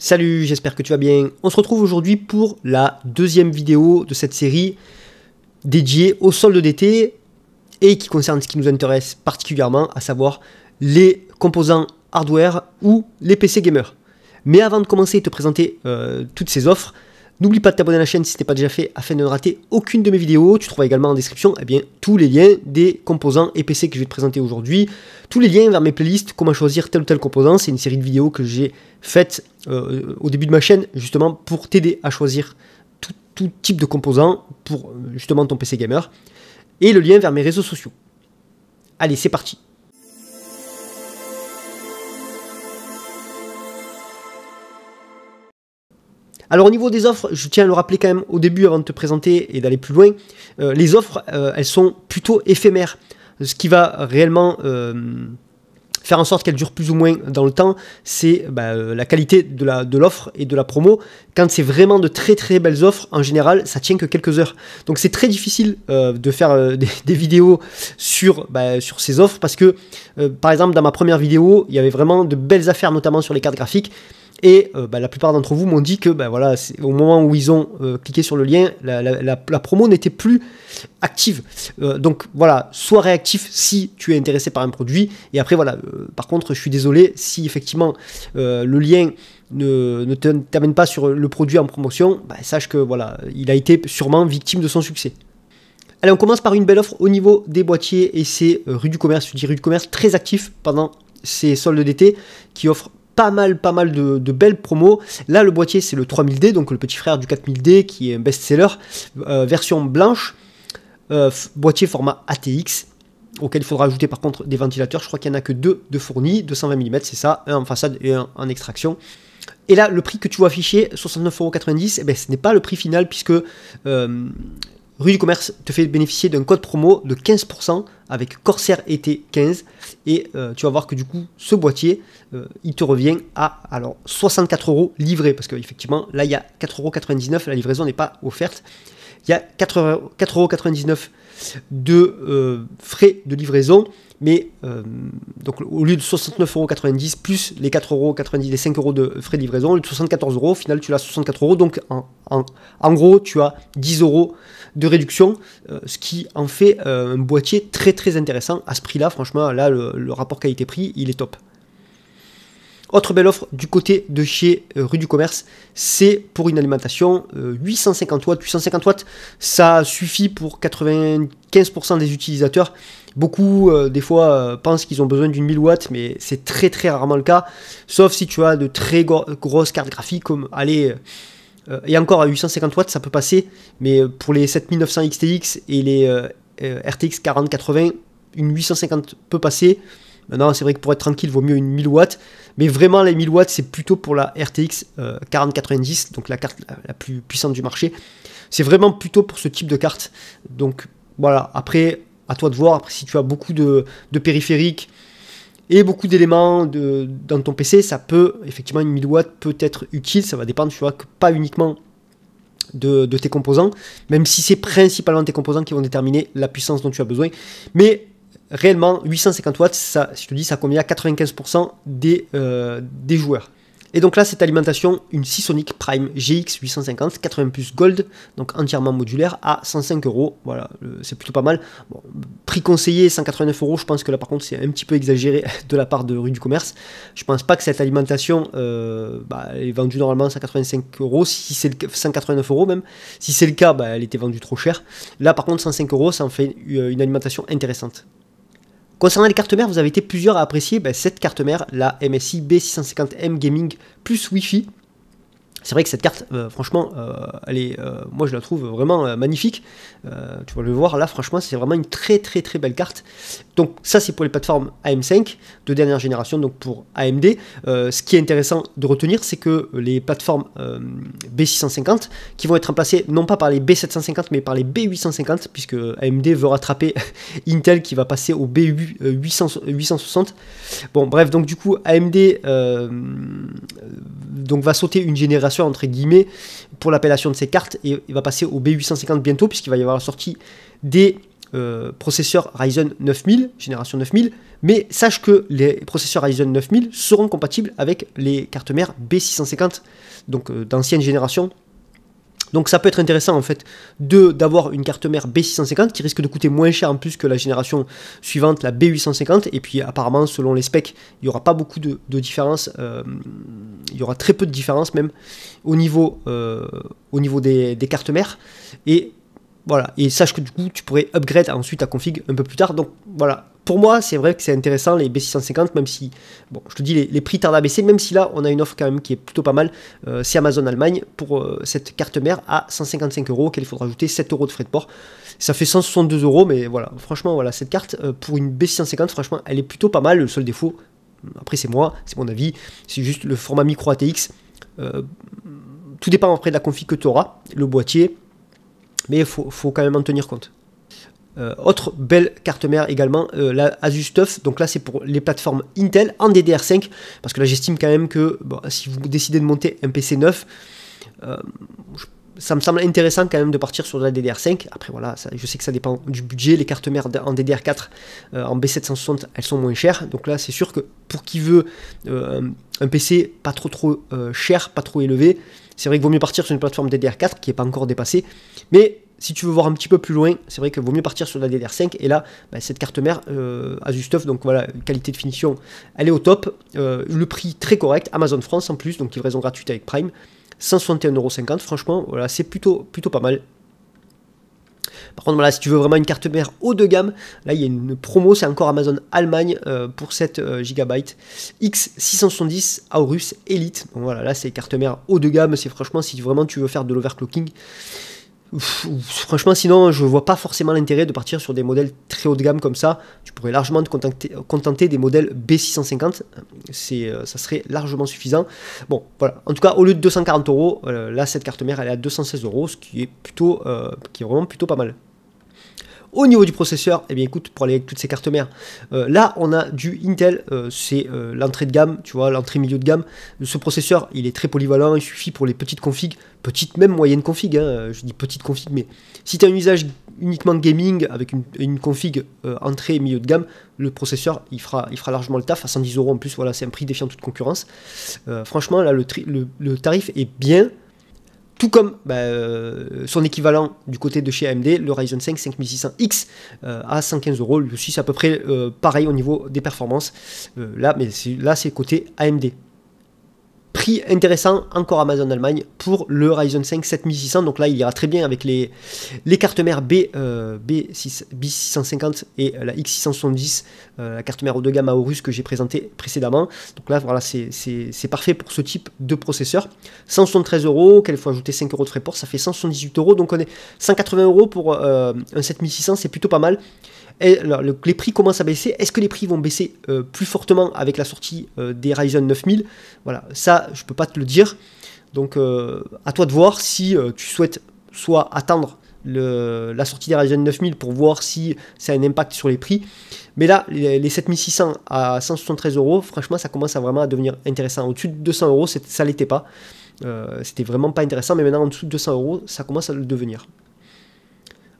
Salut, j'espère que tu vas bien. On se retrouve aujourd'hui pour la deuxième vidéo de cette série dédiée au solde d'été et qui concerne ce qui nous intéresse particulièrement, à savoir les composants hardware ou les PC gamers. Mais avant de commencer et te présenter euh, toutes ces offres, N'oublie pas de t'abonner à la chaîne si ce n'est pas déjà fait afin de ne rater aucune de mes vidéos. Tu trouveras également en description eh bien, tous les liens des composants et PC que je vais te présenter aujourd'hui. Tous les liens vers mes playlists, comment choisir tel ou tel composant. C'est une série de vidéos que j'ai faites euh, au début de ma chaîne justement pour t'aider à choisir tout, tout type de composant pour euh, justement ton PC gamer. Et le lien vers mes réseaux sociaux. Allez, c'est parti Alors au niveau des offres, je tiens à le rappeler quand même au début avant de te présenter et d'aller plus loin, euh, les offres, euh, elles sont plutôt éphémères. Ce qui va réellement euh, faire en sorte qu'elles durent plus ou moins dans le temps, c'est bah, la qualité de l'offre et de la promo. Quand c'est vraiment de très très belles offres, en général, ça tient que quelques heures. Donc c'est très difficile de faire des, vidéos bah, sur ces offres parce que, par exemple, dans ma première vidéo, il y avait vraiment de belles affaires, notamment sur les cartes graphiques. Et euh, bah, la plupart d'entre vous m'ont dit que bah, voilà, au moment où ils ont euh, cliqué sur le lien, la, promo n'était plus active. Euh, donc voilà, sois réactif si tu es intéressé par un produit. Et après, voilà, par contre, je suis désolé si effectivement le lien ne, t'amène pas sur le produit en promotion, bah, sache que voilà, il a été sûrement victime de son succès. Allez, on commence par une belle offre au niveau des boîtiers et c'est rue du commerce, je dis rue du commerce, très actif pendant ces soldes d'été qui offrent pas mal, pas mal de, belles promos. Là, le boîtier, c'est le 3000D, donc le petit frère du 4000D qui est un best-seller, euh, version blanche, euh, boîtier format ATX, auquel il faudra ajouter par contre des ventilateurs. Je crois qu'il n'y en a que deux de fournis, 220 mm, c'est ça, un en façade et un en extraction. Et là, le prix que tu vois affiché, 69,90€, eh ben, ce n'est pas le prix final puisque euh, Rue du Commerce te fait bénéficier d'un code promo de 15% avec Corsair été e 15 et euh, tu vas voir que du coup ce boîtier euh, il te revient à alors 64 euros livré parce qu'effectivement là il y a 4,99 euros, la livraison n'est pas offerte. Il y a 4,99 euros de euh, frais de livraison mais euh, donc au lieu de 69,90€ plus les 4,90€, les 5€ de frais de livraison, au lieu de 74€, au final tu l'as 64€. Donc en, gros, tu as 10€ de réduction, euh, ce qui en fait euh, un boîtier très très intéressant à ce prix-là. Franchement, là, le rapport qualité-prix, il est top. Autre belle offre du côté de chez euh, Rue du Commerce, c'est pour une alimentation 850 euh, watts. 850 watts, ça suffit pour 95% des utilisateurs. Beaucoup, euh, des fois, pensent qu'ils ont besoin d'une 1000 watts, mais c'est très très rarement le cas. Sauf si tu as de très grosses cartes graphiques comme, allez, et encore à 850 watts, ça peut passer, mais pour les 7900 XTX et les RTX 4080, une 850 peut passer. Maintenant, c'est vrai que pour être tranquille, vaut mieux une 1000 w Mais vraiment, les 1000 watts, c'est plutôt pour la RTX 4090, euh, donc la carte la, plus puissante du marché. C'est vraiment plutôt pour ce type de carte. Donc voilà, après, à toi de voir. Après, si tu as beaucoup de, périphériques et beaucoup d'éléments dans ton PC, ça peut, effectivement, une 1000 watts peut être utile. Ça va dépendre, tu vois, que pas uniquement de, de, tes composants, même si c'est principalement tes composants qui vont déterminer la puissance dont tu as besoin. Mais réellement 850 watts, ça, je te dis, ça convient à 95% des, euh, des joueurs. Et donc là, cette alimentation, une Seasonic Prime GX 850, 80 plus Gold, donc entièrement modulaire, à 105 euros. Voilà, c'est plutôt pas mal. prix conseillé 189 euros, je pense que là par contre c'est un petit peu exagéré de la part de Rue du Commerce. Je pense pas que cette alimentation euh, bah, elle est vendue normalement à 185 euros, si c'est 189 euros même. Si c'est le cas, bah, elle était vendue trop cher. Là par contre 105 euros, ça en fait euh, une alimentation intéressante. Concernant les cartes mères, vous avez été plusieurs à apprécier ben, cette carte mère, la MSI B650M Gaming plus Wi-Fi. C'est vrai que cette carte, euh, franchement, euh, euh, moi je la trouve vraiment magnifique. tu vas le voir là, franchement, c'est vraiment une très très très belle carte. Donc ça, c'est pour les plateformes AM5 de dernière génération, donc pour AMD. ce qui est intéressant de retenir, c'est que les plateformes B650, qui vont être remplacées non pas par les B750, mais par les B850, puisque AMD veut rattraper Intel qui va passer au B860. Bon, bref, donc du coup, AMD donc va sauter une génération entre guillemets pour l'appellation de ces cartes et il va passer au B850 bientôt puisqu'il va y avoir la sortie des euh, processeurs Ryzen 9000, génération 9000, mais sache que les processeurs Ryzen 9000 seront compatibles avec les cartes mères B650, donc euh, d'ancienne génération donc ça peut être intéressant en fait de d'avoir une carte mère B650 qui risque de coûter moins cher en plus que la génération suivante, la B850. Et puis apparemment selon les specs, il n'y aura pas beaucoup de, de différence, euh, il y aura très peu de différence même au niveau, euh, au niveau des, des cartes mères. Et voilà, et sache que du coup tu pourrais upgrade ensuite ta config un peu plus tard. Donc voilà, pour moi, c'est vrai que c'est intéressant les B650, même si, bon, je te dis, les, prix tardent à baisser, même si là, on a une offre quand même qui est plutôt pas mal. Euh, c'est Amazon Allemagne pour euh, cette carte mère à 155 euros, qu'il faudra ajouter 7 euros de frais de port. Ça fait 162 euros, mais voilà, franchement, voilà, cette carte euh, pour une B650, franchement, elle est plutôt pas mal. Le seul défaut, après, c'est moi, c'est mon avis, c'est juste le format micro ATX. tout dépend après de la config que tu auras, le boîtier, mais il faut quand même en tenir compte. Euh, autre belle carte mère également, euh, la Asus TUF. Donc là, c'est pour les plateformes Intel en DDR5. Parce que là, j'estime quand même que si vous décidez de monter un PC neuf, euh, ça me semble intéressant quand même de partir sur la DDR5. Après, voilà, je sais que ça dépend du budget. Les cartes mères en DDR4, en B760, elles sont moins chères. Donc là, c'est sûr que pour qui veut un PC pas trop, trop cher, pas trop élevé, c'est vrai qu'il vaut mieux partir sur une plateforme DDR4 qui n'est pas encore dépassée. Mais si tu veux voir un petit peu plus loin, c'est vrai que vaut mieux partir sur la DDR5. Et là, bah, cette carte mère, euh, Asus TUF, donc voilà, qualité de finition, elle est au top. Euh, le prix très correct, Amazon France en plus, donc livraison gratuite avec Prime, 161,50€. Franchement, voilà, c'est plutôt, plutôt pas mal. Par contre, voilà, si tu veux vraiment une carte mère haut de gamme, là il y a une promo, c'est encore Amazon Allemagne euh, pour 7 gb X670 Aorus Elite. Donc voilà, là c'est carte mère haut de gamme, c'est franchement si vraiment tu veux faire de l'overclocking, Franchement, sinon, je vois pas forcément l'intérêt de partir sur des modèles très haut de gamme comme ça. Tu pourrais largement te contenter, des modèles B650. C'est, euh, ça serait largement suffisant. Bon, voilà. En tout cas, au lieu de 240 euros, euh, là, cette carte mère, elle est à 216 euros, ce qui est plutôt, euh, qui est vraiment plutôt pas mal. Au niveau du processeur, eh bien écoute, pour aller avec toutes ces cartes mères, euh, là on a du Intel, euh, c'est euh, l'entrée de gamme, tu vois, l'entrée milieu de gamme. Ce processeur, il est très polyvalent, il suffit pour les petites configs, petites même moyennes configs, hein, je dis petites configs, mais si tu as un usage uniquement gaming avec une, config entrée milieu de gamme, le processeur il fera, il fera largement le taf à 110 euros en plus, voilà, c'est un prix défiant toute concurrence. franchement, là le tarif est bien tout comme bah, euh, son équivalent du côté de chez AMD, le Ryzen 5 5600X euh, à 115 euros, lui aussi c'est à peu près euh, pareil au niveau des performances. là, mais là c'est côté AMD intéressant encore Amazon Allemagne pour le Ryzen 5 7600. Donc là, il ira très bien avec les, les cartes mères B, B6, euh, B650 et euh, la X670, euh, la carte mère haut de gamme Aorus que j'ai présenté précédemment. Donc là, voilà, c'est parfait pour ce type de processeur. 173 euros, qu'elle faut ajouter 5 euros de frais port, ça fait 178 euros. Donc on est 180 euros pour un 7600, c'est plutôt pas mal. Eh, les prix commencent à baisser. Est-ce que les prix vont baisser euh, plus fortement avec la sortie euh, des Ryzen 9000 Voilà, ça, je peux pas te le dire. Donc, euh, à toi de voir si tu souhaites soit attendre la sortie des Ryzen 9000 pour voir si ça a un impact sur les prix. Mais là, les, 7600 à 173 euros, franchement, ça commence à vraiment à devenir intéressant. Au-dessus de 200 euros, ça l'était pas. C'était vraiment pas intéressant, mais maintenant en dessous de 200 euros, ça commence à le devenir.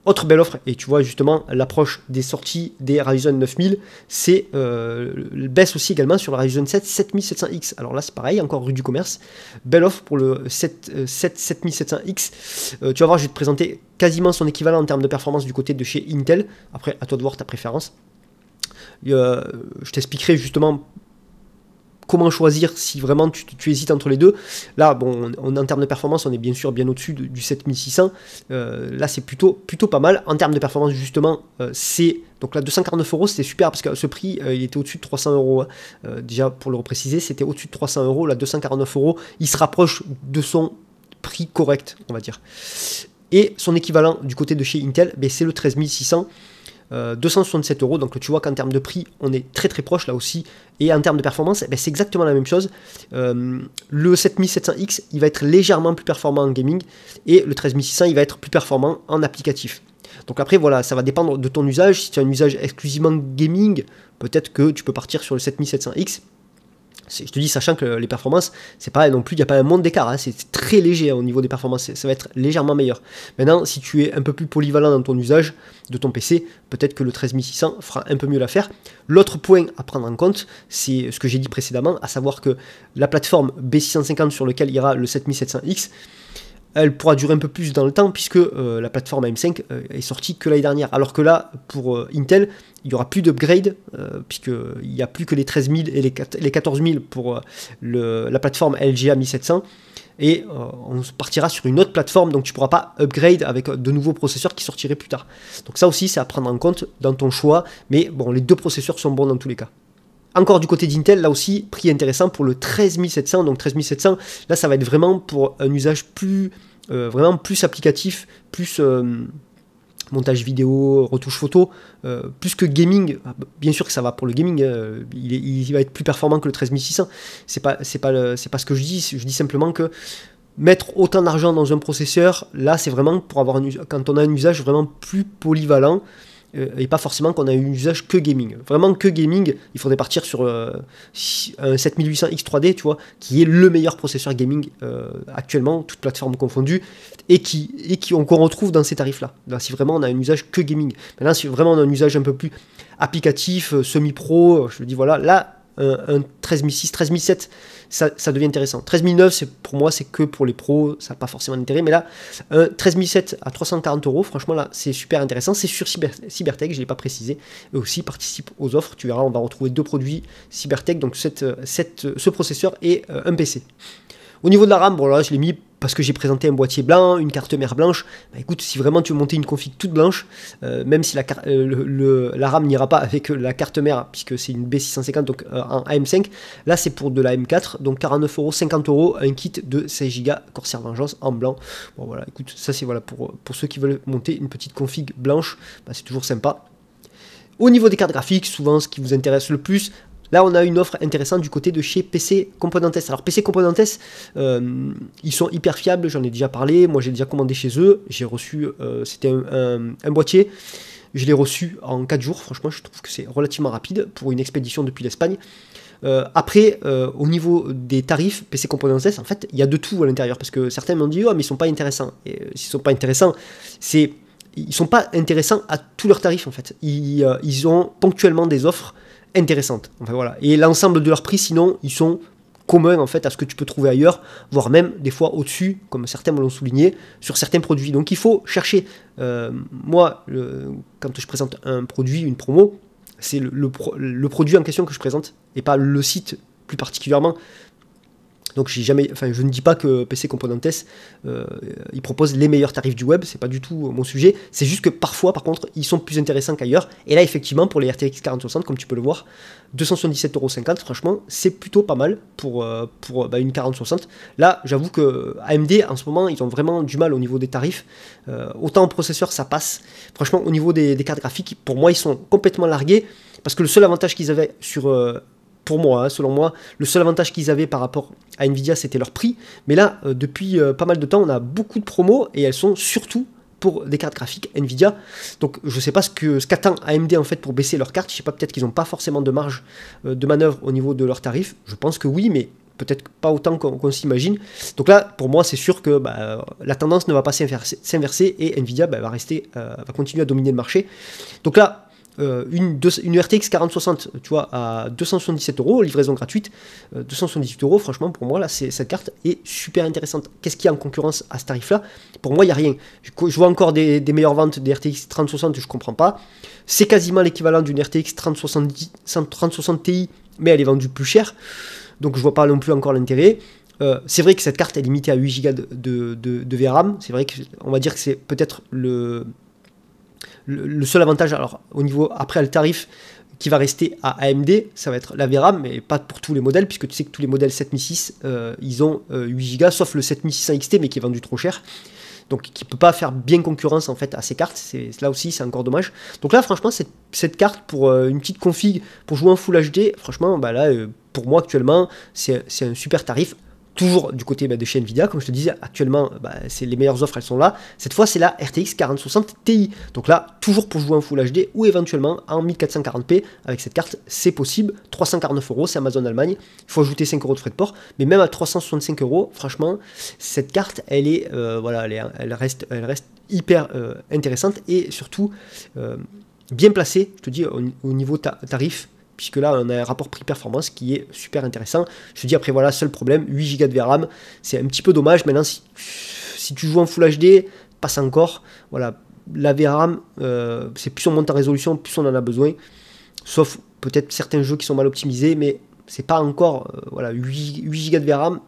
Autre belle offre, et tu vois justement l'approche des sorties des Ryzen 9000, c'est euh, baisse aussi également sur le Ryzen 7 7700X. Alors là, c'est pareil, encore rue du commerce. Belle offre pour le 7, 7 7700X. tu vas voir, je vais te présenter quasiment son équivalent en termes de performance du côté de chez Intel. Après, à toi de voir ta préférence. Euh, je t'expliquerai justement comment choisir si vraiment tu, hésites entre les deux. Là, bon, en termes de performance, on est bien sûr bien au-dessus du 7600. Euh, là, c'est plutôt, plutôt pas mal. En termes de performance, justement, euh, c'est. Donc là, 249 euros, c'était super parce que ce prix, euh, il était au-dessus de 300 euros. Hein. déjà, pour le préciser, c'était au-dessus de 300 euros. Là, 249 euros, il se rapproche de son prix correct, on va dire. Et son équivalent du côté de chez Intel, ben, c'est le 13600 euh, 267 euros. Donc tu vois qu'en termes de prix, on est très très proche là aussi. Et en termes de performance, eh ben, c'est exactement la même chose. Euh, le 7700X, il va être légèrement plus performant en gaming et le 13600, il va être plus performant en applicatif. Donc après, voilà, ça va dépendre de ton usage. Si tu as un usage exclusivement gaming, peut-être que tu peux partir sur le 7700X je te dis, sachant que les performances, c'est pas non plus, il n'y a pas un monde d'écart, hein. c'est très léger hein, au niveau des performances, ça va être légèrement meilleur. Maintenant, si tu es un peu plus polyvalent dans ton usage de ton PC, peut-être que le 13600 fera un peu mieux l'affaire. L'autre point à prendre en compte, c'est ce que j'ai dit précédemment, à savoir que la plateforme B650 sur laquelle ira le 7700X, elle pourra durer un peu plus dans le temps puisque euh, la plateforme m 5 euh, est sortie que l'année dernière. Alors que là, pour euh, Intel, il n'y aura plus d'upgrade puisqu'il n'y a plus que les 13 000 et les, 14000 14 000 pour la plateforme LGA 1700. Et on partira sur une autre plateforme, donc tu ne pourras pas upgrade avec de nouveaux processeurs qui sortiraient plus tard. Donc ça aussi, c'est à prendre en compte dans ton choix. Mais bon, les deux processeurs sont bons dans tous les cas. Encore du côté d'Intel, là aussi, prix intéressant pour le 13700. Donc 13700, là, ça va être vraiment pour un usage plus euh, vraiment plus applicatif, plus euh, montage vidéo, retouche photo, euh, plus que gaming. Ah, bah, bien sûr que ça va pour le gaming, hein. il, va être plus performant que le 13600. C'est pas, c'est pas, c'est pas ce que je dis. Je dis simplement que mettre autant d'argent dans un processeur, là, c'est vraiment pour avoir quand on a un usage vraiment plus polyvalent. Euh, et pas forcément qu'on a un usage que gaming. Vraiment que gaming, il faudrait partir sur euh, un 7800X3D, tu vois, qui est le meilleur processeur gaming euh, actuellement, toutes plateformes confondues, et qui, et qui on, qu'on retrouve dans ces tarifs-là. si vraiment on a un usage que gaming. Maintenant, si vraiment on a un usage un peu plus applicatif, semi-pro, je dis voilà, là, euh, un, 13006, 13007, ça, ça devient intéressant. 13009, pour moi, c'est que pour les pros, ça n'a pas forcément d'intérêt. Mais là, un 13007 à 340 euros, franchement, là, c'est super intéressant. C'est sur Cybertech, je ne l'ai pas précisé. et aussi participe aux offres. Tu verras, on va retrouver deux produits Cybertech, donc cette, cette, ce processeur et euh, un PC. Au niveau de la RAM, je l'ai mis parce que j'ai présenté un boîtier blanc, une carte mère blanche. Bah, écoute, si vraiment tu veux monter une config toute blanche, euh, même si euh, la, RAM n'ira pas avec euh, la carte mère, puisque c'est une B650, donc en AM5, là c'est pour de la M4, donc 49 euros, 50 euros, un kit de 16 Go Corsair Vengeance en blanc. Bon voilà, écoute, ça c'est voilà pour, pour ceux qui veulent monter une petite config blanche, bah, c'est toujours sympa. Au niveau des cartes graphiques, souvent ce qui vous intéresse le plus, Là, on a une offre intéressante du côté de chez PC Componentes. Alors, PC Componentes, euh, ils sont hyper fiables, j'en ai déjà parlé. Moi, j'ai déjà commandé chez eux. J'ai reçu, euh, c'était un, boîtier. Je l'ai reçu en 4 jours. Franchement, je trouve que c'est relativement rapide pour une expédition depuis l'Espagne. Euh, après, au niveau des tarifs PC Componentes, en fait, il y a de tout à l'intérieur. Parce que certains m'ont dit, oh, mais ils sont pas intéressants. Et s'ils sont pas intéressants, c'est. Ils sont pas intéressants à tous leurs tarifs, en fait. ils ont ponctuellement des offres intéressante. Enfin, voilà. Et l'ensemble de leurs prix, sinon, ils sont communs en fait à ce que tu peux trouver ailleurs, voire même des fois au-dessus, comme certains me l'ont souligné, sur certains produits. Donc il faut chercher. Euh, moi, quand je présente un produit, une promo, c'est le, le, produit en question que je présente et pas le site plus particulièrement. Donc j'ai jamais, enfin, je ne dis pas que PC Componentes euh, proposent propose les meilleurs tarifs du web, c'est pas du tout euh, mon sujet. C'est juste que parfois, par contre, ils sont plus intéressants qu'ailleurs. Et là, effectivement, pour les RTX 4060, comme tu peux le voir, 277,50€, franchement, c'est plutôt pas mal pour, euh, pour bah, une 4060. Là, j'avoue que AMD en ce moment, ils ont vraiment du mal au niveau des tarifs. Euh, autant en processeur, ça passe. Franchement, au niveau des, cartes graphiques, pour moi, ils sont complètement largués parce que le seul avantage qu'ils avaient sur pour moi, hein. selon moi, le seul avantage qu'ils avaient par rapport à Nvidia, c'était leur prix. Mais là, euh, depuis euh, pas mal de temps, on a beaucoup de promos et elles sont surtout pour des cartes graphiques Nvidia. Donc je ne sais pas ce que ce qu'attend AMD en fait pour baisser leurs cartes. Je sais pas, peut-être qu'ils n'ont pas forcément de marge euh, de manœuvre au niveau de leurs tarifs. Je pense que oui, mais peut-être pas autant qu'on s'imagine. Donc là, pour moi, c'est sûr que bah, la tendance ne va pas s'inverser et Nvidia bah, va rester, va continuer à dominer le marché. Donc là, euh, une, RTX 4060, tu vois, à 277 euros, livraison gratuite, 278 euh, euros, franchement, pour moi, là, cette carte est super intéressante. Qu'est-ce qu'il y a en concurrence à ce tarif-là Pour moi, il n'y a rien. Je, vois encore des, meilleures ventes des RTX 3060, je ne comprends pas. C'est quasiment l'équivalent d'une RTX 3060 Ti, mais elle est vendue plus cher. Donc, je ne vois pas non plus encore l'intérêt. Euh, c'est vrai que cette carte est limitée à 8 Go de, de VRAM. C'est vrai qu'on va dire que c'est peut-être le, le, seul avantage, alors au niveau après le tarif qui va rester à AMD, ça va être la VRAM, mais pas pour tous les modèles, puisque tu sais que tous les modèles 7006, euh, ils ont 8 euh, Go, sauf le 7600 XT, mais qui est vendu trop cher. Donc qui ne peut pas faire bien concurrence en fait à ces cartes. C'est, là aussi, c'est encore dommage. Donc là, franchement, cette, carte pour euh, une petite config, pour jouer en Full HD, franchement, bah là, pour moi actuellement, c'est, un super tarif toujours du côté bah, de chez Nvidia, comme je te disais, actuellement, bah, c'est les meilleures offres, elles sont là. Cette fois, c'est la RTX 4060 Ti. Donc là, toujours pour jouer en Full HD ou éventuellement en 1440p avec cette carte, c'est possible. 349 euros, c'est Amazon Allemagne. Il faut ajouter 5 euros de frais de port, mais même à 365 euros, franchement, cette carte, elle est, euh, voilà, elle, reste, elle reste hyper euh, intéressante et surtout euh, bien placée. Je te dis au, niveau tarif puisque là on a un rapport prix-performance qui est super intéressant. Je te dis après voilà, seul problème, 8 Go de VRAM, c'est un petit peu dommage. Maintenant si, si tu joues en Full HD, passe encore. Voilà, la VRAM, euh, c'est plus on monte en résolution, plus on en a besoin. Sauf peut-être certains jeux qui sont mal optimisés, mais c'est pas encore euh, voilà 8, 8 Go de VRAM,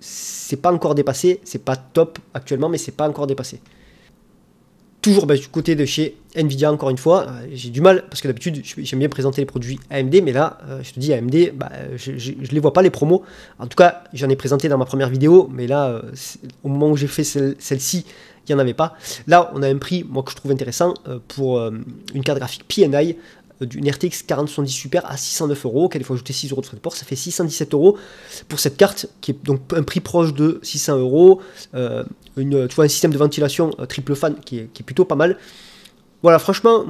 c'est pas encore dépassé, c'est pas top actuellement, mais c'est pas encore dépassé toujours bah, du côté de chez Nvidia, encore une fois, euh, j'ai du mal parce que d'habitude j'aime bien présenter les produits AMD, mais là euh, je te dis AMD, bah, euh, je ne les vois pas les promos. En tout cas, j'en ai présenté dans ma première vidéo, mais là au moment où j'ai fait celle-ci, il n'y en avait pas. Là, on a un prix moi, que je trouve intéressant pour une carte graphique PI euh, d'une RTX 4070 Super à 609 euros, qu'elle faut ajouter 6 euros de frais de port, ça fait 617 euros pour cette carte qui est donc un prix proche de 600 euros. Euh, tu vois, un système de ventilation euh, triple fan qui est, qui est plutôt pas mal. Voilà, franchement,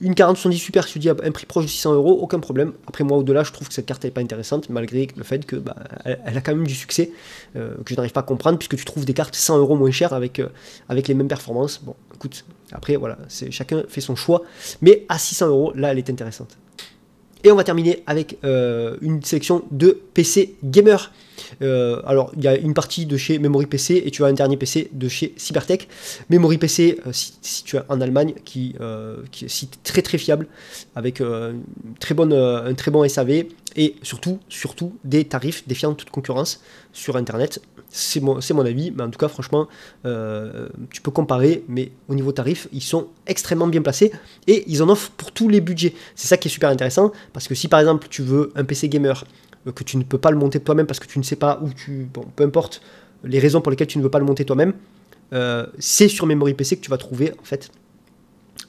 une 4070 Super dis à un prix proche de 600 euros, aucun problème. Après, moi, au-delà, je trouve que cette carte n'est pas intéressante, malgré le fait que bah, elle, a quand même du succès, euh, que je n'arrive pas à comprendre, puisque tu trouves des cartes 100 euros moins chères avec, euh, avec les mêmes performances. Bon, écoute, après, voilà, chacun fait son choix, mais à 600 euros, là, elle est intéressante. Et on va terminer avec euh, une sélection de PC Gamer. Euh, alors, il y a une partie de chez Memory PC et tu as un dernier PC de chez Cybertech. Memory PC, euh, si, tu as en Allemagne, qui, euh, est très très fiable, avec très bonne, un très bon SAV et surtout, surtout des tarifs défiant toute concurrence sur Internet. C'est mon, mon, avis, mais en tout cas, franchement, tu peux comparer, mais au niveau tarif, ils sont extrêmement bien placés et ils en offrent pour tous les budgets. C'est ça qui est super intéressant, parce que si par exemple tu veux un PC gamer que tu ne peux pas le monter toi-même parce que tu ne sais pas où tu. Bon, peu importe les raisons pour lesquelles tu ne veux pas le monter toi-même, euh, c'est sur Memory PC que tu vas trouver en fait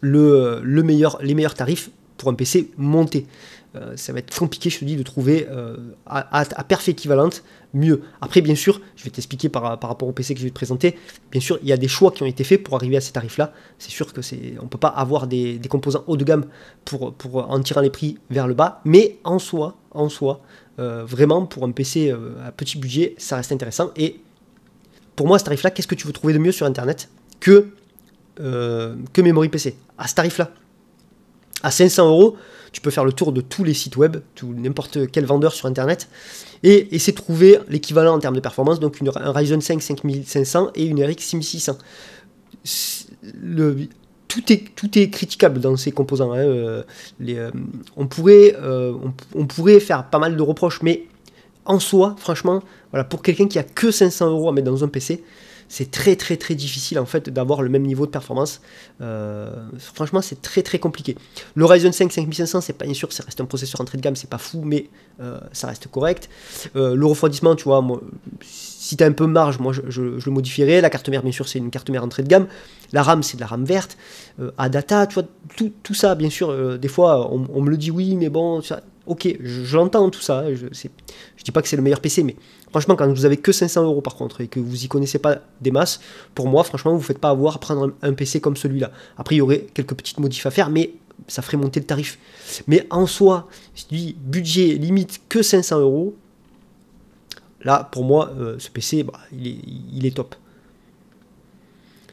le, meilleur, les meilleurs tarifs pour un PC monté. Euh, ça va être compliqué, je te dis, de trouver euh, à, à, équivalente mieux. Après, bien sûr, je vais t'expliquer par, rapport au PC que je vais te présenter. Bien sûr, il y a des choix qui ont été faits pour arriver à ces tarifs-là. C'est sûr que c'est, on peut pas avoir des, composants haut de gamme pour, pour en tirant les prix vers le bas. Mais en soi, en soi, euh, vraiment pour un PC euh, à petit budget, ça reste intéressant. Et pour moi, à ce tarif-là, qu'est-ce que tu veux trouver de mieux sur Internet que, euh, que Memory PC À ce tarif-là, à 500 euros, tu peux faire le tour de tous les sites web, n'importe quel vendeur sur Internet, et essayer de trouver l'équivalent en termes de performance, donc une, un Ryzen 5 5500 et une RX 6600. Le, tout est, tout est critiquable dans ces composants. Hein, euh, euh, on, pourrait, euh, on, pourrait faire pas mal de reproches, mais en soi, franchement, voilà, pour quelqu'un qui a que 500 euros à mettre dans un PC, c'est très très très difficile en fait d'avoir le même niveau de performance. Euh, franchement, c'est très très compliqué. Le Ryzen 5 5500, c'est pas bien sûr, ça reste un processeur entrée de gamme, c'est pas fou, mais euh, ça reste correct. Euh, le refroidissement, tu vois, moi, si t'as un peu marge, moi je, le modifierais. La carte mère, bien sûr, c'est une carte mère entrée de gamme. La RAM, c'est de la RAM verte. Adata, tu vois, tout, ça, bien sûr, des fois on, me le dit oui, mais bon, ça, ok, j'entends tout ça, je, ne dis pas que c'est le meilleur PC, mais franchement, quand vous avez que 500 euros par contre et que vous y connaissez pas des masses, pour moi, franchement, vous ne faites pas avoir à prendre un, PC comme celui-là. Après, il y aurait quelques petites modifs à faire, mais ça ferait monter le tarif. Mais en soi, si tu dis budget limite que 500 euros, là, pour moi, euh, ce PC, bah, il est top.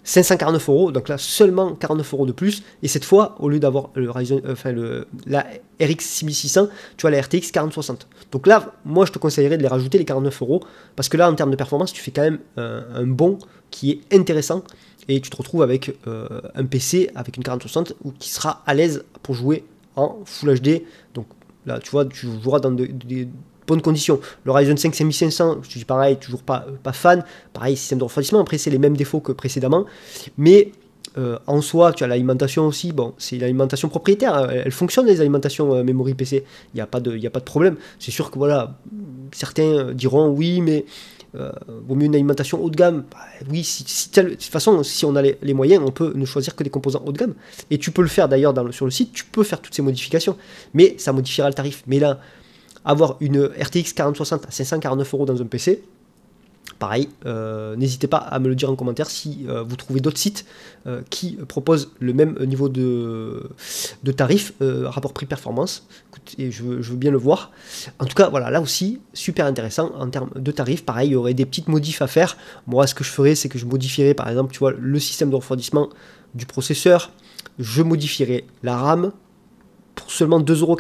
549 euros, donc là seulement 49 euros de plus. Et cette fois, au lieu d'avoir le euh, enfin le, la RX 6600, tu as la RTX 4060. Donc là, moi je te conseillerais de les rajouter les 49 euros parce que là, en termes de performance, tu fais quand même euh, un bon qui est intéressant et tu te retrouves avec euh, un PC avec une 4060 ou qui sera à l'aise pour jouer en Full HD. Donc là, tu vois, tu joueras dans des bonnes condition. Le Ryzen 5 5500, je dis pareil, toujours pas, euh, pas fan. Pareil, système de refroidissement. Après, c'est les mêmes défauts que précédemment. Mais euh, en soi, tu as l'alimentation aussi. Bon, c'est l'alimentation propriétaire. Euh, elle, fonctionne, les alimentations memory PC. Il n'y a, pas de, a pas de problème. C'est sûr que voilà, certains diront oui, mais. vaut mieux une alimentation haut de gamme. Bah, oui, si, de toute façon, si on a les, les, moyens, on peut ne choisir que des composants haut de gamme. Et tu peux le faire d'ailleurs sur le site, tu peux faire toutes ces modifications. Mais ça modifiera le tarif. Mais là, avoir une RTX 4060 à 549 euros dans un PC, Pareil, euh, n'hésitez pas à me le dire en commentaire si euh, vous trouvez d'autres sites euh, qui proposent le même niveau de, de tarif, rapport prix-performance. Et je, veux bien le voir. En tout cas, voilà, là aussi, super intéressant en termes de tarifs. Pareil, il y aurait des petites modifs à faire. Moi, ce que je ferais, c'est que je modifierais, par exemple, tu vois, le système de refroidissement du processeur. Je modifierais la RAM pour seulement 2,90 euros.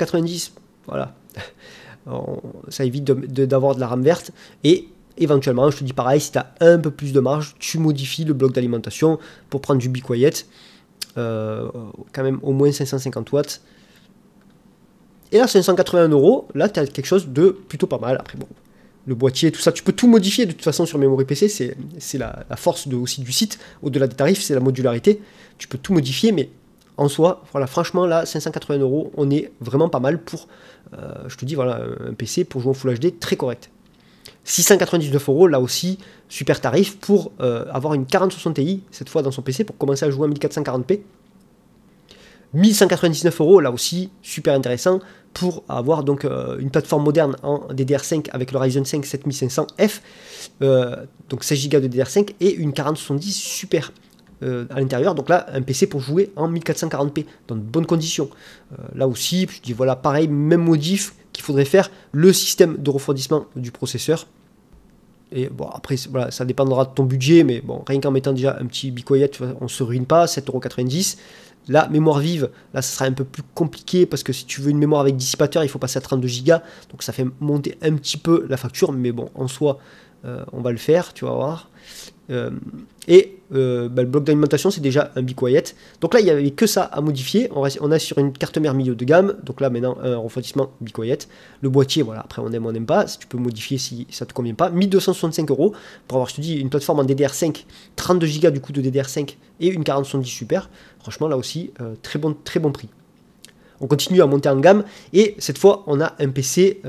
Voilà, ça évite d'avoir de, la rame verte. Et éventuellement, je te dis pareil, si tu as un peu plus de marge, tu modifies le bloc d'alimentation pour prendre du bicoyette euh, quand même au moins 550 watts. Et là, 581 euros, là, tu as quelque chose de plutôt pas mal. Après, bon, le boîtier, tout ça, tu peux tout modifier de toute façon sur Memory PC, c'est la, force aussi du site, au-delà des tarifs, c'est la modularité. Tu peux tout modifier, mais en soi, voilà, franchement, là, 580 euros, on est vraiment pas mal pour, euh, je te dis, voilà, un PC pour jouer en Full HD très correct. 699 euros, là aussi, super tarif pour euh, avoir une 4060 Ti, cette fois dans son PC, pour commencer à jouer en 1440p. 1199 euros, là aussi, super intéressant pour avoir donc euh, une plateforme moderne en DDR5 avec le Ryzen 5 7500F, donc 16 Go de DDR5 et une 4070 super. Euh, à l'intérieur. Donc là, un PC pour jouer en 1440p, dans de bonnes conditions. Euh, là aussi, je dis voilà, pareil, même modif qu'il faudrait faire, le système de refroidissement du processeur. Et bon, après, voilà, ça dépendra de ton budget, mais bon, rien qu'en mettant déjà un petit bicoyet, on se ruine pas, 7,90€. La mémoire vive, là, ça sera un peu plus compliqué parce que si tu veux une mémoire avec dissipateur, il faut passer à 32Go, donc ça fait monter un petit peu la facture, mais bon, en soi, euh, on va le faire, tu vas voir. Euh, et euh, bah, le bloc d'alimentation, c'est déjà un bicoyette. Donc là, il n'y avait que ça à modifier. On, est a sur une carte mère milieu de gamme. Donc là, maintenant, un refroidissement bicoyette. Le boîtier, voilà, après, on aime, on n'aime pas. tu peux modifier si ça te convient pas. 1265 euros pour avoir, je te dis, une plateforme en DDR5, 32 Go du coup de DDR5 et une 4070 Super. Franchement, là aussi, euh, très, bon, très bon prix. On continue à monter en gamme. Et cette fois, on a un PC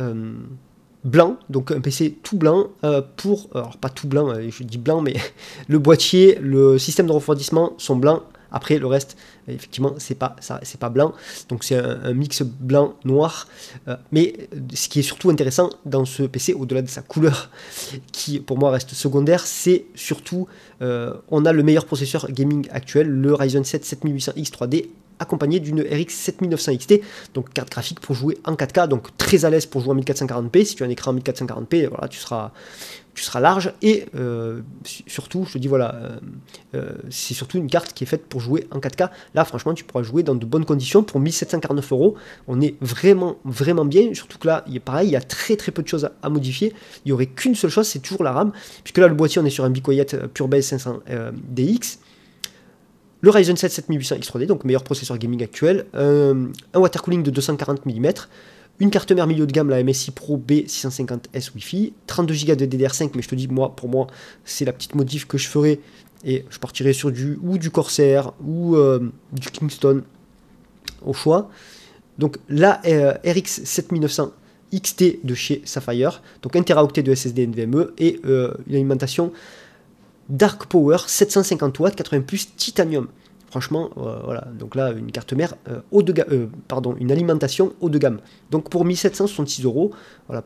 blanc, donc un PC tout blanc euh, pour, alors pas tout blanc, euh, je dis blanc, mais le boîtier, le système de refroidissement sont blancs. Après le reste, effectivement, c'est pas ça, c'est pas blanc, donc c'est un, mix blanc noir. Euh, mais ce qui est surtout intéressant dans ce PC, au-delà de sa couleur, qui pour moi reste secondaire, c'est surtout on a le meilleur processeur gaming actuel, le Ryzen 7 7800X 3D accompagné d'une RX 7900 XT, donc carte graphique pour jouer en 4K, donc très à l'aise pour jouer en 1440p. Si tu as un écran en 1440p, voilà, tu seras, tu seras large et euh, surtout, je te dis voilà, euh, euh, c'est surtout une carte qui est faite pour jouer en 4K. Là, franchement, tu pourras jouer dans de bonnes conditions pour 1749 euros. On est vraiment, vraiment bien. Surtout que là, il est pareil, il y a très, très peu de choses à, modifier. Il n'y aurait qu'une seule chose, c'est toujours la RAM, puisque là, le boîtier, on est sur un Bicoyette Pure Base 500 DX le Ryzen 7 7800X3D, donc meilleur processeur gaming actuel, euh, un watercooling de 240 mm, une carte mère milieu de gamme, la MSI Pro B650S Wi-Fi, 32Go de DDR5, mais je te dis, moi, pour moi, c'est la petite modif que je ferai, et je partirai sur du, ou du Corsair, ou euh, du Kingston, au choix. Donc la RX 7900 XT de chez Sapphire, donc 1 Teraoctet de SSD NVMe, et euh, une alimentation Dark Power 750 watts, 80 plus titanium. Franchement, euh, voilà. Donc là, une carte mère euh, haut de gamme, euh, pardon, une alimentation haut de gamme. Donc pour 1766 euros, voilà,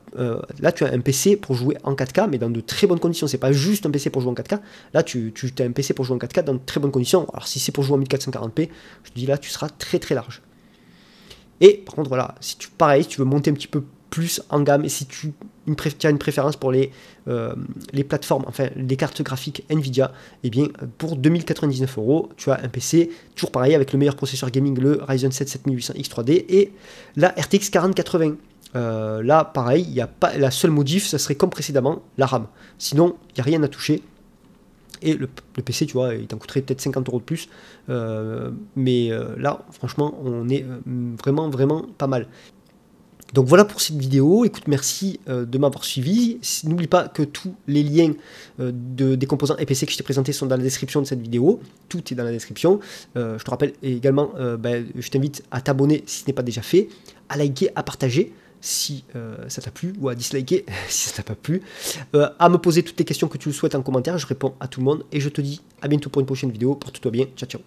là tu as un PC pour jouer en 4K, mais dans de très bonnes conditions. C'est pas juste un PC pour jouer en 4K. Là, tu, tu as un PC pour jouer en 4K dans de très bonnes conditions. Alors si c'est pour jouer en 1440p, je te dis là, tu seras très très large. Et par contre, voilà, si tu pareil, si tu veux monter un petit peu plus en gamme et si tu une as une préférence pour les, euh, les plateformes, enfin les cartes graphiques Nvidia, et eh bien pour 2099 euros, tu as un PC toujours pareil avec le meilleur processeur gaming, le Ryzen 7 7800X 3D et la RTX 4080. Euh, là, pareil, il a pas la seule modif, ça serait comme précédemment la RAM. Sinon, il n'y a rien à toucher. Et le, PC, tu vois, il t'en coûterait peut-être 50 euros de plus. Euh, mais là, franchement, on est vraiment, vraiment pas mal. Donc voilà pour cette vidéo. Écoute, merci euh, de m'avoir suivi. N'oublie pas que tous les liens euh, des composants EPC que je t'ai présentés sont dans la description de cette vidéo. Tout est dans la description. Euh, je te rappelle également, ben, je t'invite à t'abonner si ce n'est pas déjà fait, à liker, à partager si ça t'a plu ou à disliker si ça t'a pas plu, à me poser toutes les questions que tu le souhaites en commentaire. Je réponds à tout le monde et je te dis à bientôt pour une prochaine vidéo. Porte-toi bien. Ciao, ciao.